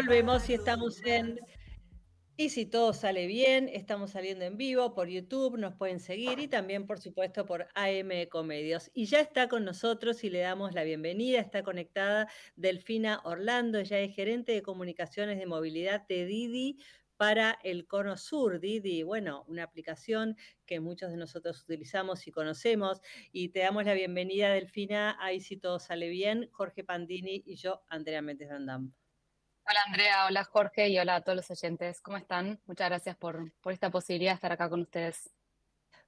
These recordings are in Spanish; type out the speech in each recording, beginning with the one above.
volvemos y estamos en... Y si todo sale bien, estamos saliendo en vivo por YouTube, nos pueden seguir y también, por supuesto, por AM Comedios. Y ya está con nosotros y le damos la bienvenida, está conectada Delfina Orlando, ella es gerente de comunicaciones de movilidad de Didi para el Cono Sur, Didi. Bueno, una aplicación que muchos de nosotros utilizamos y conocemos. Y te damos la bienvenida, Delfina. Ahí si todo sale bien, Jorge Pandini y yo, Andrea Méndez Dandam. Hola Andrea, hola Jorge y hola a todos los oyentes. ¿Cómo están? Muchas gracias por, por esta posibilidad de estar acá con ustedes.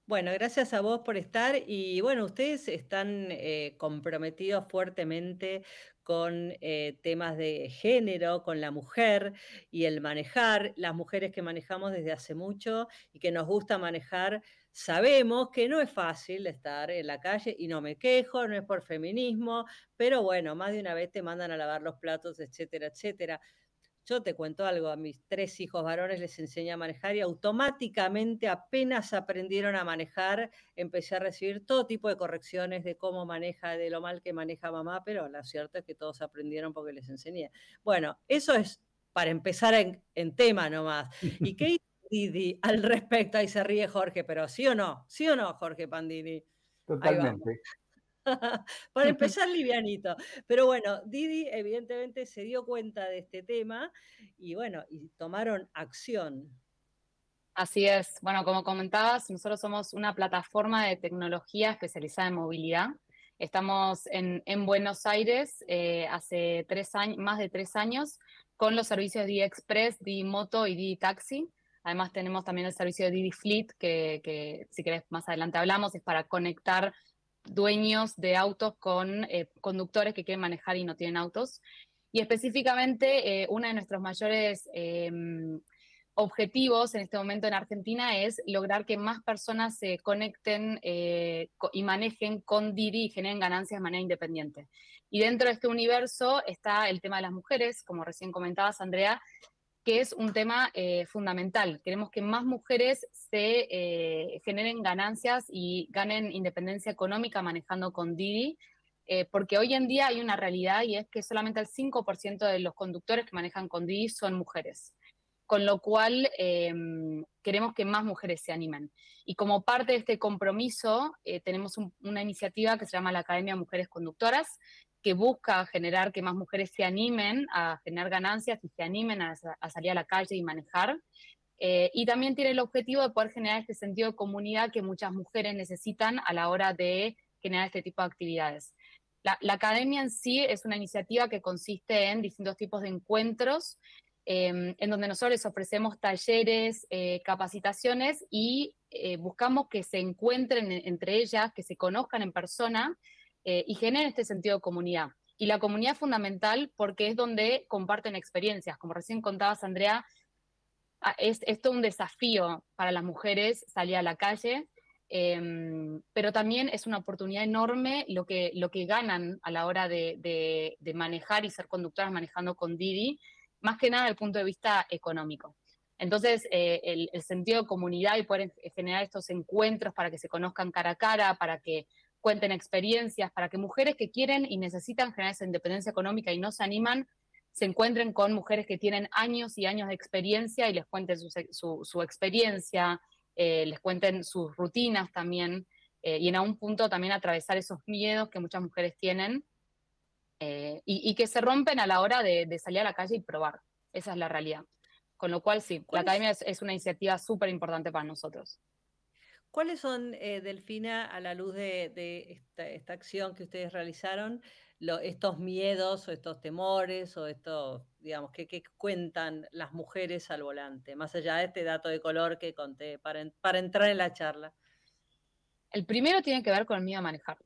Bueno, gracias a vos por estar y bueno, ustedes están eh, comprometidos fuertemente con eh, temas de género, con la mujer y el manejar, las mujeres que manejamos desde hace mucho y que nos gusta manejar Sabemos que no es fácil estar en la calle y no me quejo, no es por feminismo, pero bueno, más de una vez te mandan a lavar los platos, etcétera, etcétera. Yo te cuento algo, a mis tres hijos varones les enseñé a manejar y automáticamente apenas aprendieron a manejar, empecé a recibir todo tipo de correcciones de cómo maneja, de lo mal que maneja mamá, pero lo cierto es que todos aprendieron porque les enseñé. Bueno, eso es para empezar en, tema nomás. ¿Y qué Didi al respecto. Ahí se ríe Jorge, pero sí o no, sí o no, Jorge Pandini. Totalmente. Para empezar livianito. Pero bueno, Didi evidentemente se dio cuenta de este tema y bueno, y tomaron acción. Así es. Bueno, como comentabas, nosotros somos una plataforma de tecnología especializada en movilidad. Estamos en, Buenos Aires eh, hace tres años, más de tres años con los servicios de Express, de Moto y de Taxi. Además tenemos también el servicio de Didi Fleet, que, si querés más adelante hablamos, es para conectar dueños de autos con eh, conductores que quieren manejar y no tienen autos. Y específicamente, eh, uno de nuestros mayores em, objetivos en este momento en Argentina es lograr que más personas se conecten eh, y manejen con Didi y generen ganancias de manera independiente. Y dentro de este universo está el tema de las mujeres, como recién comentabas, Andrea, que es un tema eh, fundamental. Queremos que más mujeres se eh, generen ganancias y ganen independencia económica manejando con Didi, eh, porque hoy en día hay una realidad y es que solamente el 5% de los conductores que manejan con Didi son mujeres. Con lo cual, em, queremos que más mujeres se animen. Y como parte de este compromiso, tenemos una iniciativa que se llama la Academia Mujeres Conductoras, que busca generar que más mujeres se animen a generar ganancias y se animen a, salir a la calle y manejar. Eh, y también tiene el objetivo de poder generar este sentido de comunidad que muchas mujeres necesitan a la hora de generar este tipo de actividades. La, academia en sí es una iniciativa que consiste en distintos tipos de encuentros, em, en donde nosotros les ofrecemos talleres, eh, capacitaciones y eh, buscamos que se encuentren entre ellas, que se conozcan en persona eh, y genera este sentido de comunidad. Y la comunidad es fundamental porque es donde comparten experiencias. Como recién contabas, Andrea, ah, es, esto un desafío para las mujeres salir a la calle, em, pero también es una oportunidad enorme lo que, lo que ganan a la hora de, manejar y ser conductoras manejando con Didi, más que nada desde el punto de vista económico. Entonces, eh, el, el, sentido de comunidad y poder generar estos encuentros para que se conozcan cara a cara, para que cuenten experiencias, para que mujeres que quieren y necesitan generar esa independencia económica y no se animan, se encuentren con mujeres que tienen años y años de experiencia y les cuenten su, experiencia, eh, les cuenten sus rutinas también, eh, y en algún punto también atravesar esos miedos que muchas mujeres tienen eh, y, que se rompen a la hora de, salir a la calle y probar. Esa es la realidad. Con lo cual, sí, la academia es, es una iniciativa súper importante para nosotros. ¿Cuáles son, eh, Delfina, a la luz de, esta, acción que ustedes realizaron, estos miedos o estos temores o estos, digamos, que, cuentan las mujeres al volante, más allá de este dato de color que conté para, entrar en la charla? El primero tiene que ver con el miedo a manejar,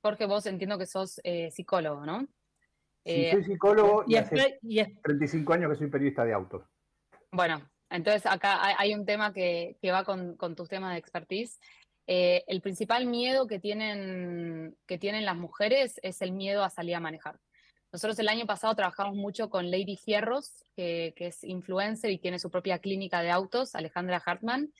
porque vos entiendo que sos eh, psicólogo, ¿no? Sí, eh, soy psicólogo y, hace 35 años que soy periodista de autos. Bueno, entonces, acá hay, un tema que, va con, tus temas de expertise. Eh, el principal miedo que tienen, que tienen las mujeres es el miedo a salir a manejar. Nosotros el año pasado trabajamos mucho con Lady Fierros, que, es influencer y tiene su propia clínica de autos, Alejandra Hartman,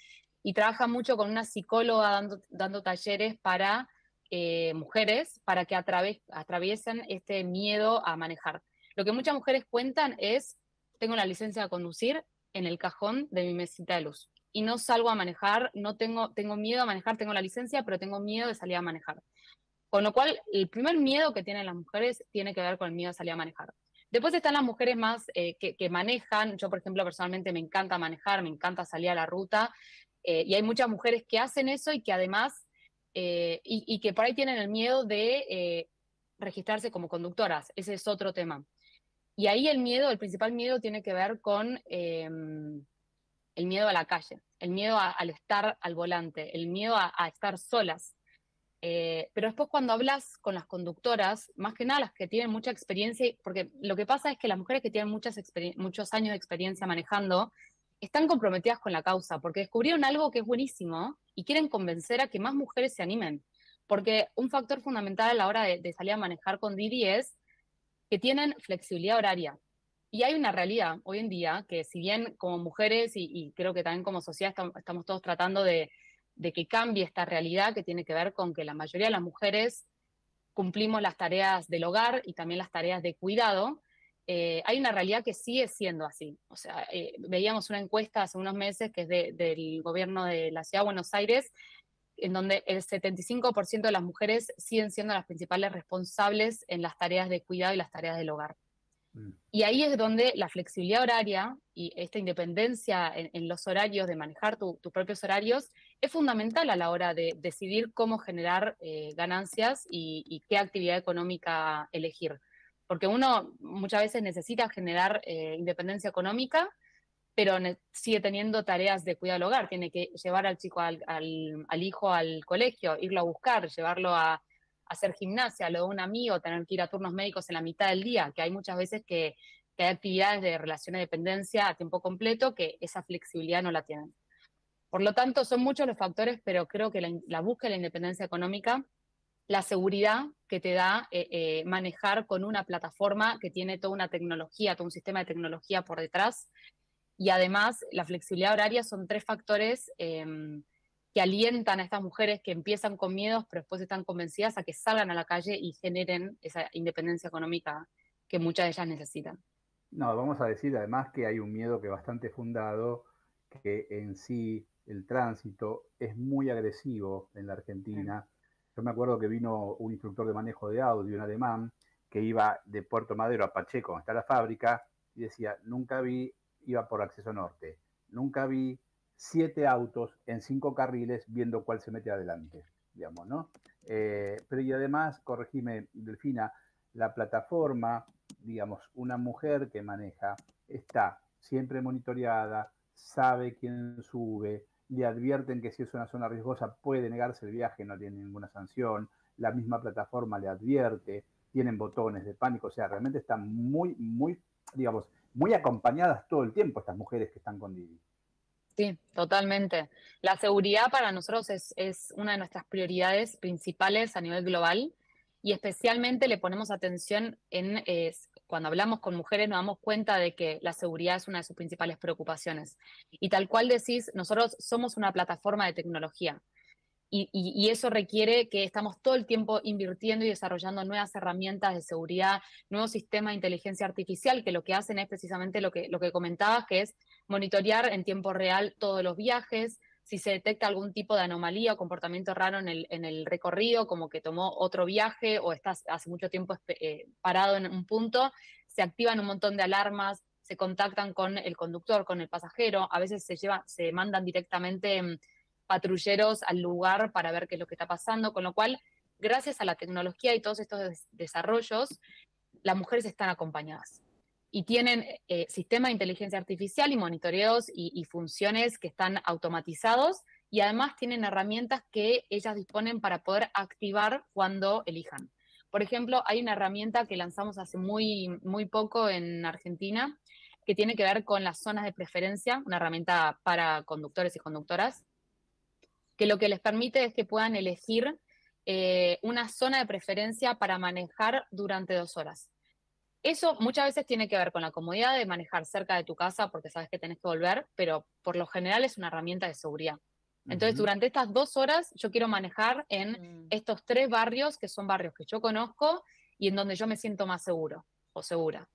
y trabaja mucho con una psicóloga dando, talleres para eh, mujeres para que atraviesen este miedo a manejar. Lo que muchas mujeres cuentan es, tengo la licencia de conducir, en el cajón de mi mesita de luz. Y no salgo a manejar, no tengo, tengo miedo a manejar, tengo la licencia, pero tengo miedo de salir a manejar. Con lo cual, el primer miedo que tienen las mujeres tiene que ver con el miedo a salir a manejar. Después están las mujeres más eh, que, manejan. Yo, por ejemplo, personalmente me encanta manejar, me encanta salir a la ruta. Eh, y hay muchas mujeres que hacen eso y que además, eh, y, que por ahí tienen el miedo de registrarse como conductoras. Ese es otro tema. Y ahí el miedo, el principal miedo tiene que ver con em, el miedo a la calle, el miedo al estar al volante, el miedo a, estar solas. Eh, pero después cuando hablas con las conductoras, más que nada las que tienen mucha experiencia, porque lo que pasa es que las mujeres que tienen muchos años de experiencia manejando, están comprometidas con la causa, porque descubrieron algo que es buenísimo y quieren convencer a que más mujeres se animen. Porque un factor fundamental a la hora de, de salir a manejar con Didi es que tienen flexibilidad horaria. Y hay una realidad hoy en día que si bien como mujeres y, creo que también como sociedad estamos, todos tratando de, que cambie esta realidad que tiene que ver con que la mayoría de las mujeres cumplimos las tareas del hogar y también las tareas de cuidado, eh, hay una realidad que sigue siendo así. O sea, eh, veíamos una encuesta hace unos meses que es del gobierno de la Ciudad de Buenos Aires en donde el 75% de las mujeres siguen siendo las principales responsables en las tareas de cuidado y las tareas del hogar. Mm. Y ahí es donde la flexibilidad horaria y esta independencia en, los horarios, de manejar tus propios horarios, es fundamental a la hora de decidir cómo generar eh, ganancias y, qué actividad económica elegir. Porque uno muchas veces necesita generar eh, independencia económica, pero sigue teniendo tareas de cuidado del hogar. Tiene que llevar al chico, al, hijo al colegio, irlo a buscar, llevarlo a, hacer gimnasia, lo de un amigo, tener que ir a turnos médicos en la mitad del día, que hay muchas veces que, hay actividades de relación de dependencia a tiempo completo que esa flexibilidad no la tienen. Por lo tanto, son muchos los factores, pero creo que la, búsqueda de la independencia económica, la seguridad que te da eh, eh, manejar con una plataforma que tiene toda una tecnología, todo un sistema de tecnología por detrás, y además, la flexibilidad horaria son tres factores em, que alientan a estas mujeres que empiezan con miedos, pero después están convencidas a que salgan a la calle y generen esa independencia económica que muchas de ellas necesitan. No, vamos a decir además que hay un miedo que bastante fundado, que en sí el tránsito es muy agresivo en la Argentina. Yo me acuerdo que vino un instructor de manejo de audio, un alemán, que iba de Puerto Madero a Pacheco, donde está la fábrica, y decía, nunca vi iba por acceso norte. Nunca vi siete autos en cinco carriles viendo cuál se mete adelante, digamos, ¿no? Eh, pero y además, corregime, Delfina, la plataforma, digamos, una mujer que maneja está siempre monitoreada, sabe quién sube, le advierten que si es una zona riesgosa puede negarse el viaje, no tiene ninguna sanción, la misma plataforma le advierte, tienen botones de pánico, o sea, realmente está muy, muy, digamos, muy acompañadas todo el tiempo estas mujeres que están con Didi. Sí, totalmente. La seguridad para nosotros es, una de nuestras prioridades principales a nivel global y especialmente le ponemos atención en cuando hablamos con mujeres nos damos cuenta de que la seguridad es una de sus principales preocupaciones. Y tal cual decís, nosotros somos una plataforma de tecnología y, eso requiere que estamos todo el tiempo invirtiendo y desarrollando nuevas herramientas de seguridad, nuevos sistemas de inteligencia artificial, que lo que hacen es precisamente lo que, lo comentabas, que es monitorear en tiempo real todos los viajes, si se detecta algún tipo de anomalía o comportamiento raro en el, recorrido, como que tomó otro viaje o estás hace mucho tiempo eh, parado en un punto, se activan un montón de alarmas, se contactan con el conductor, con el pasajero, a veces se lleva, se mandan directamente mm, patrulleros al lugar para ver qué es lo que está pasando, con lo cual, gracias a la tecnología y todos estos desarrollos, las mujeres están acompañadas y tienen eh, sistema de inteligencia artificial y monitoreos y, y, funciones que están automatizados y además tienen herramientas que ellas disponen para poder activar cuando elijan. Por ejemplo, hay una herramienta que lanzamos hace muy, muy poco en Argentina que tiene que ver con las zonas de preferencia, una herramienta para conductores y conductoras, que lo que les permite es que puedan elegir eh, una zona de preferencia para manejar durante dos horas. Eso muchas veces tiene que ver con la comodidad de manejar cerca de tu casa porque sabes que tenés que volver, pero por lo general es una herramienta de seguridad. Entonces, durante estas dos horas yo quiero manejar en mm. estos tres barrios que son barrios que yo conozco y en donde yo me siento más seguro o segura.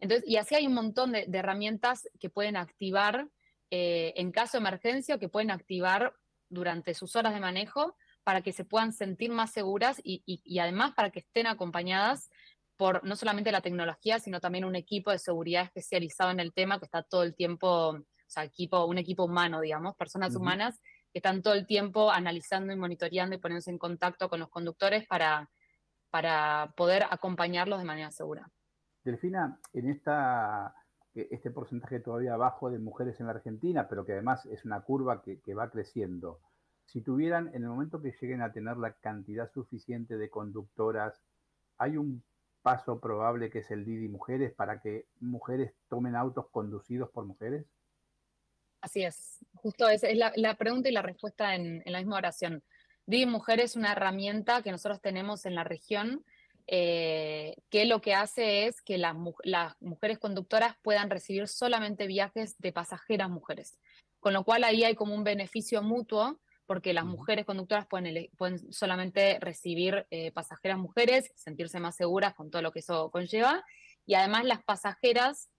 Entonces, y así hay un montón de, herramientas que pueden activar eh, en caso de emergencia, que pueden activar durante sus horas de manejo para que se puedan sentir más seguras y, además para que estén acompañadas por no solamente la tecnología, sino también un equipo de seguridad especializado en el tema que está todo el tiempo, o sea, equipo, un equipo humano, digamos, personas humanas que están todo el tiempo analizando y monitoreando y poniéndose en contacto con los conductores para, para poder acompañarlos de manera segura. Delfina, en esta eh, este porcentaje todavía bajo de mujeres en la Argentina, pero que además es una curva que, va creciendo. Si tuvieran, en el momento que lleguen a tener la cantidad suficiente de conductoras, hay un paso probable que es el Didi Mujeres para que mujeres tomen autos conducidos por mujeres? Así es, justo esa es la, pregunta y la respuesta en, la misma oración. Didi Mujeres es una herramienta que nosotros tenemos en la región eh, que lo que hace es que las, mujeres conductoras puedan recibir solamente viajes de pasajeras mujeres. Con lo cual ahí hay como un beneficio mutuo, porque las mujeres conductoras pueden, solamente recibir eh, pasajeras mujeres, sentirse más seguras con todo lo que eso conlleva, y además las pasajeras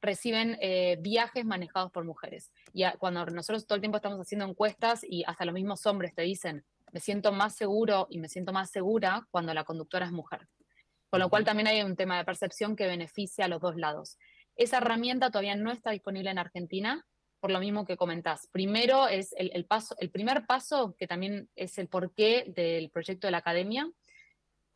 reciben eh, viajes manejados por mujeres. Y cuando nosotros todo el tiempo estamos haciendo encuestas y hasta los mismos hombres te dicen, me siento más seguro y me siento más segura cuando la conductora es mujer. Con lo cual también hay un tema de percepción que beneficia a los dos lados. Esa herramienta todavía no está disponible en Argentina, por lo mismo que comentás. Primero es el, paso, el primer paso, que también es el porqué del proyecto de la academia,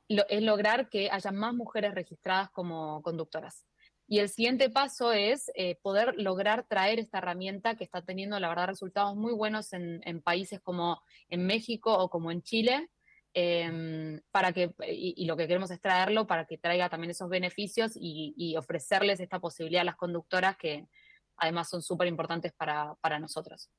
es lograr que haya más mujeres registradas como conductoras. Y el siguiente paso es eh, poder lograr traer esta herramienta que está teniendo, la verdad, resultados muy buenos en, países como en México o como en Chile, em, para que, y, lo que queremos es traerlo para que traiga también esos beneficios y, ofrecerles esta posibilidad a las conductoras que además son súper importantes para nosotros.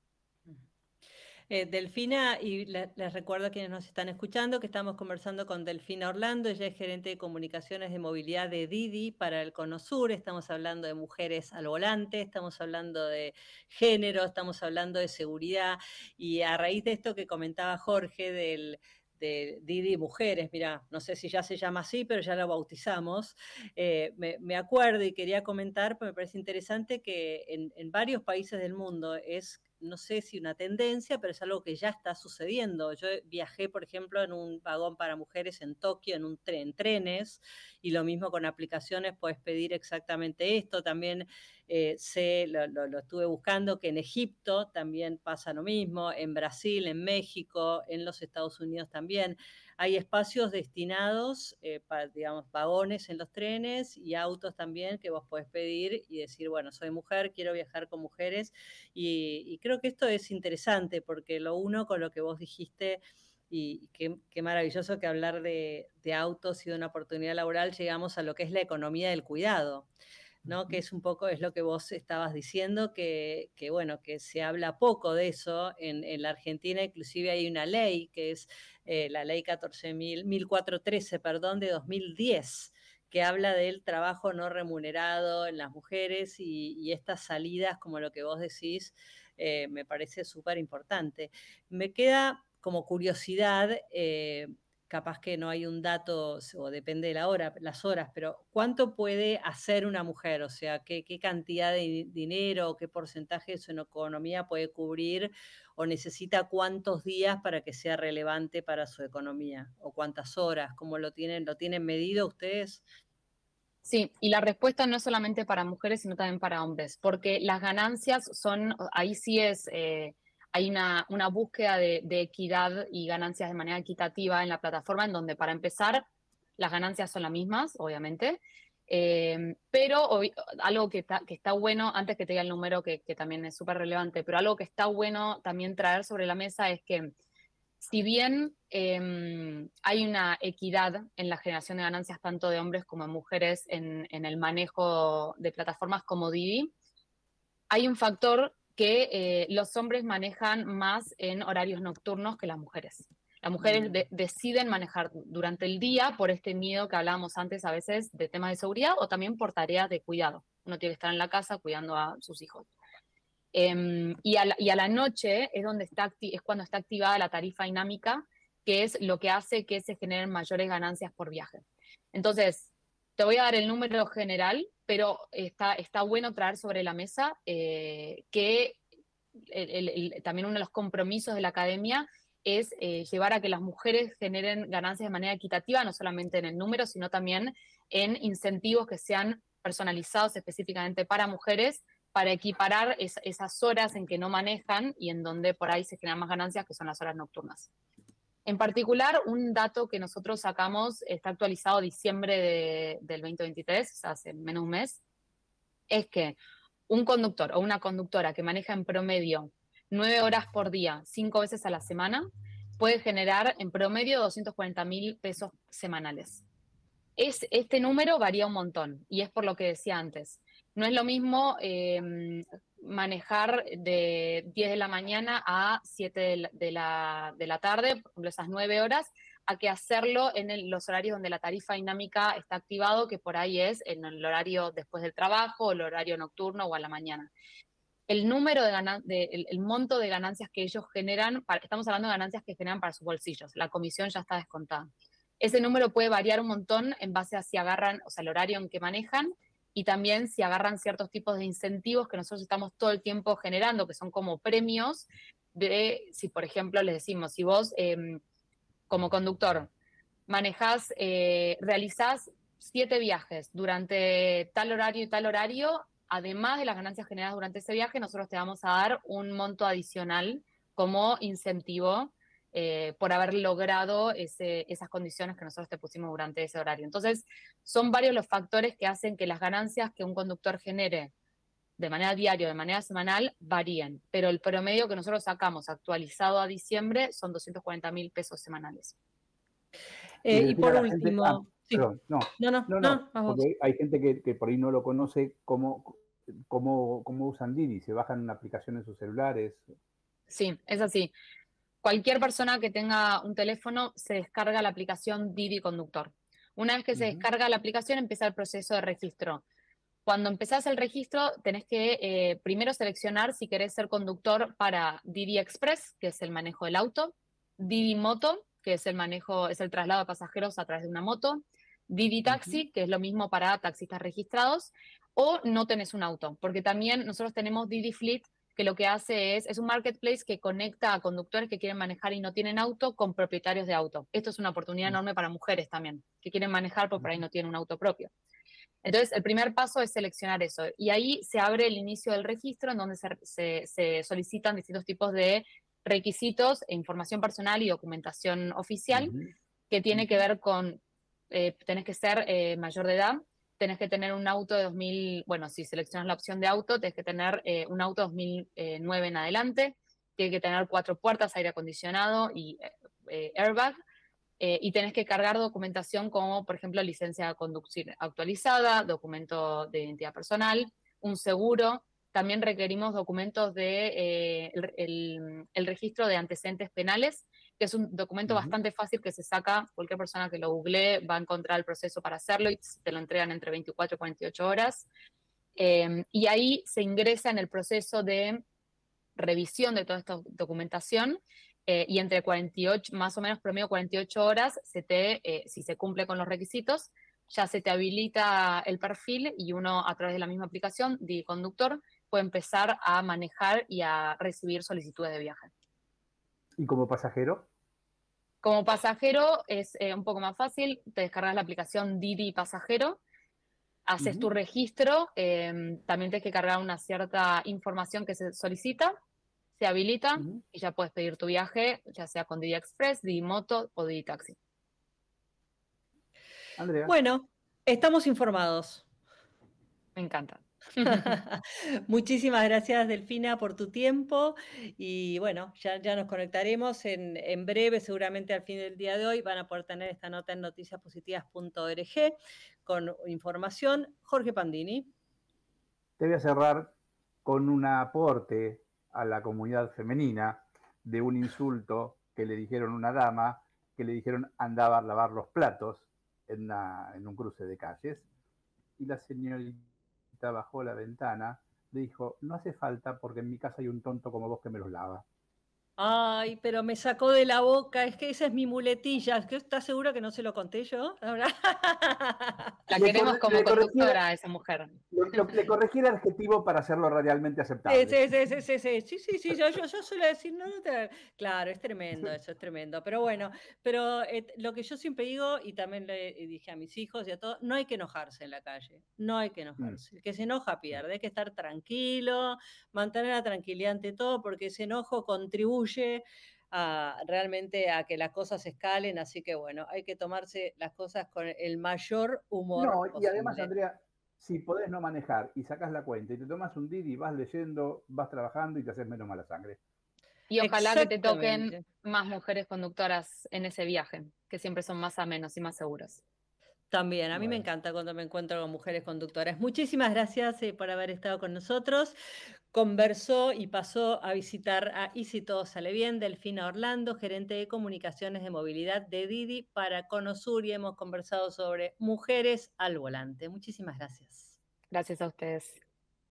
Eh, Delfina, y les recuerdo a quienes nos están escuchando que estamos conversando con Delfina Orlando, ella es gerente de comunicaciones de movilidad de Didi para el Cono Sur, estamos hablando de mujeres al volante, estamos hablando de género, estamos hablando de seguridad, y a raíz de esto que comentaba Jorge del, de Didi Mujeres, mira, no sé si ya se llama así, pero ya la bautizamos. Eh, me, acuerdo y quería comentar, porque me parece interesante que en, en varios países del mundo es no sé si una tendencia, pero es algo que ya está sucediendo. Yo viajé, por ejemplo, en un vagón para mujeres en Tokio, en un tren, trenes, y lo mismo con aplicaciones, puedes pedir exactamente esto. También eh, sé, lo, lo, estuve buscando, que en Egipto también pasa lo mismo, en Brasil, en México, en los Estados Unidos también. Hay espacios destinados, eh, para, digamos, vagones en los trenes y autos también que vos podés pedir y decir, bueno, soy mujer, quiero viajar con mujeres. Y, creo que esto es interesante porque lo uno con lo que vos dijiste y qué, maravilloso que hablar de autos y de una oportunidad laboral llegamos a lo que es la economía del cuidado. Que es un poco, es lo que vos estabas diciendo, que, bueno, que se habla poco de eso en, la Argentina, inclusive hay una ley que es eh, la ley 1413, perdón, de 2010, que habla del trabajo no remunerado en las mujeres y, estas salidas, como lo que vos decís, eh, me parece súper importante. Me queda como curiosidad, eh, capaz que no hay un dato, o depende de la hora, las horas, pero ¿cuánto puede hacer una mujer? O sea, ¿qué, cantidad de dinero, qué porcentaje de su economía puede cubrir o necesita cuántos días para que sea relevante para su economía? ¿O cuántas horas? ¿Cómo lo tienen, lo tienen medido ustedes? Sí, y la respuesta no es solamente para mujeres, sino también para hombres, porque las ganancias son, ahí sí es... Eh, hay una, búsqueda de, equidad y ganancias de manera equitativa en la plataforma, en donde para empezar las ganancias son las mismas, obviamente, eh, pero algo que, está bueno, antes que te diga el número que, también es súper relevante, pero algo que está bueno también traer sobre la mesa es que si bien eh, hay una equidad en la generación de ganancias tanto de hombres como de mujeres en, el manejo de plataformas como Didi, hay un factor que eh, los hombres manejan más en horarios nocturnos que las mujeres. Las mujeres mm. deciden manejar durante el día por este miedo que hablábamos antes a veces de temas de seguridad o también por tareas de cuidado. Uno tiene que estar en la casa cuidando a sus hijos. Em, y, a la, noche es, donde está es cuando está activada la tarifa dinámica, que es lo que hace que se generen mayores ganancias por viaje. Entonces, te voy a dar el número general, pero está, bueno traer sobre la mesa eh, que también uno de los compromisos de la academia es eh, llevar a que las mujeres generen ganancias de manera equitativa, no solamente en el número, sino también en incentivos que sean personalizados específicamente para mujeres, para equiparar esas horas en que no manejan y en donde por ahí se generan más ganancias, que son las horas nocturnas. En particular, un dato que nosotros sacamos, está actualizado diciembre del 2023, hace menos un mes, es que un conductor o una conductora que maneja en promedio nueve horas por día, cinco veces a la semana, puede generar en promedio 240 mil pesos semanales. Es, este número varía un montón y es por lo que decía antes. No es lo mismo eh, manejar de 10 de la mañana a 7 de la, tarde, por ejemplo, esas 9 horas, a que hacerlo en los horarios donde la tarifa dinámica está activado, que por ahí es en el horario después del trabajo, el horario nocturno o a la mañana. El número de, ganan el, monto de ganancias que ellos generan, estamos hablando de ganancias que generan para sus bolsillos, la comisión ya está descontada. Ese número puede variar un montón en base a si agarran, o sea, el horario en que manejan y también si agarran ciertos tipos de incentivos que nosotros estamos todo el tiempo generando, que son como premios, de si por ejemplo les decimos, si vos em, como conductor manejás, eh, realizás siete viajes durante tal horario y tal horario, además de las ganancias generadas durante ese viaje, nosotros te vamos a dar un monto adicional como incentivo eh, por haber logrado esas condiciones que nosotros te pusimos durante ese horario. Entonces, son varios los factores que hacen que las ganancias que un conductor genere de manera diaria, de manera semanal, varíen pero el promedio que nosotros sacamos actualizado a diciembre son 240 mil pesos semanales. y, eh, por último... Ah, no, no, no, no, hay gente que, por ahí no lo conoce, cómo, cómo, cómo usan Didi, se bajan aplicaciones en sus celulares. Sí, es así. Cualquier persona que tenga un teléfono se descarga la aplicación Didi Conductor. Una vez que se descarga la aplicación empieza el proceso de registro. Cuando empezás el registro tenés que eh, primero seleccionar si querés ser conductor para Didi Express, que es el manejo del auto, Didi Moto, que es el manejo, es el traslado de pasajeros a través de una moto, Didi Taxi, que es lo mismo para taxistas registrados, o no tenés un auto, porque también nosotros tenemos Didi Fleet, que lo que hace es, es un marketplace que conecta a conductores que quieren manejar y no tienen auto con propietarios de auto. Esto es una oportunidad mm. enorme para mujeres también, que quieren manejar pero por ahí mm. no tienen un auto propio. Entonces, el primer paso es seleccionar eso. Y ahí se abre el inicio del registro en donde se, solicitan distintos tipos de requisitos, e información personal y documentación oficial, que tiene que ver con, eh, tenés que ser eh, mayor de edad, tenés que tener un auto de 2000, bueno, si seleccionas la opción de auto, tenés que tener eh, un auto 2009 eh, en adelante, tiene que tener cuatro puertas, aire acondicionado y eh, airbag, y tenés que cargar documentación como, por ejemplo, licencia de conducir actualizada, documento de identidad personal, un seguro. También requerimos documentos de registro de antecedentes penales que es un documento bastante fácil que se saca, cualquier persona que lo googlee va a encontrar el proceso para hacerlo y te lo entregan entre 24 y 48 horas. Eh, y ahí se ingresa en el proceso de revisión de toda esta documentación eh, y entre 48, más o menos promedio 48 horas, se te, eh, si se cumple con los requisitos, ya se te habilita el perfil y uno a través de la misma aplicación, de conductor, puede empezar a manejar y a recibir solicitudes de viaje. ¿Y como pasajero? Como pasajero es eh, un poco más fácil, te descargas la aplicación Didi Pasajero, haces tu registro, em, también tienes que cargar una cierta información que se solicita, se habilita y ya puedes pedir tu viaje, ya sea con Didi Express, Didi Moto o Didi Taxi. Bueno, estamos informados. Me encanta. Muchísimas gracias, Delfina, por tu tiempo. Y bueno, ya, nos conectaremos en, breve, seguramente al fin del día de hoy. Van a poder tener esta nota en noticiaspositivas.org con información. Jorge Pandini. Te voy a cerrar con un aporte a la comunidad femenina de un insulto que le dijeron una dama, que le dijeron andaba a lavar los platos en, en un cruce de calles. Y la señorita bajó la ventana, le dijo, no hace falta porque en mi casa hay un tonto como vos que me los lava. Ay, pero me sacó de la boca, es que esa es mi muletilla. ¿Estás segura que no se lo conté yo? La queremos como conductora a esa mujer. Le, corregí el adjetivo para hacerlo radialmente aceptable. Sí, sí, sí, sí, sí, yo, yo, suelo decir, no, claro, es tremendo, eso es tremendo. Pero bueno, pero eh, lo que yo siempre digo, y también le dije a mis hijos y a todos, no hay que enojarse en la calle, no hay que mm. enojarse. El que se enoja mm. pierde, hay que estar tranquilo, mantener la tranquilidad ante todo, porque ese enojo contribuye a, realmente a que las cosas escalen, así que bueno, hay que tomarse las cosas con el mayor humor. No, y además, Andrea, si podés no manejar y sacas la cuenta y te tomas un didi, y vas leyendo, vas trabajando y te haces menos mala sangre. Y ojalá que te toquen más mujeres conductoras en ese viaje, que siempre son más amenos y más seguros. También, a mí me encanta cuando me encuentro con mujeres conductoras. Muchísimas gracias eh, por haber estado con nosotros. Conversó y pasó a visitar a Y si todo sale bien, Delfina Orlando, gerente de comunicaciones de movilidad de Didi para Conosur y hemos conversado sobre mujeres al volante. Muchísimas gracias. Gracias a ustedes.